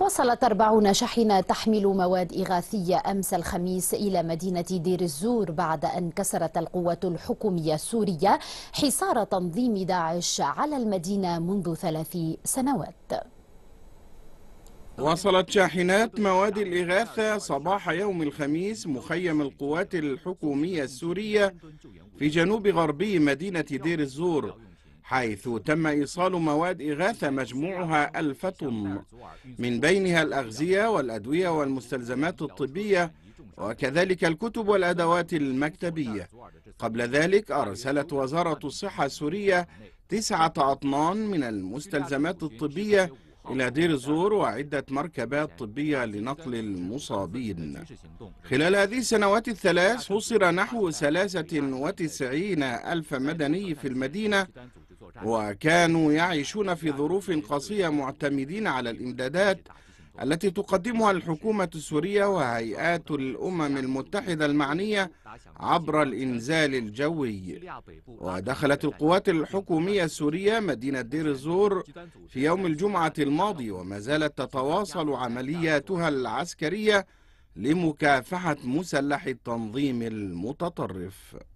وصلت 40 شاحنة تحمل مواد إغاثية أمس الخميس إلى مدينة دير الزور بعد أن كسرت القوة الحكومية السورية حصار تنظيم داعش على المدينة منذ ثلاث سنوات وصلت شاحنات مواد الإغاثة صباح يوم الخميس مخيم القوات الحكومية السورية في جنوب غربي مدينة دير الزور حيث تم إيصال مواد إغاثة مجموعها ألف طن من بينها الأغذية والأدوية والمستلزمات الطبية وكذلك الكتب والأدوات المكتبية قبل ذلك أرسلت وزارة الصحة السورية تسعة أطنان من المستلزمات الطبية إلى دير الزور وعدة مركبات طبية لنقل المصابين خلال هذه السنوات الثلاث حصر نحو 93 ألف مدني في المدينة وكانوا يعيشون في ظروف قاسية معتمدين على الإمدادات التي تقدمها الحكومة السورية وهيئات الأمم المتحدة المعنية عبر الإنزال الجوي ودخلت القوات الحكومية السورية مدينة دير الزور في يوم الجمعة الماضي وما زالت تتواصل عملياتها العسكرية لمكافحة مسلح التنظيم المتطرف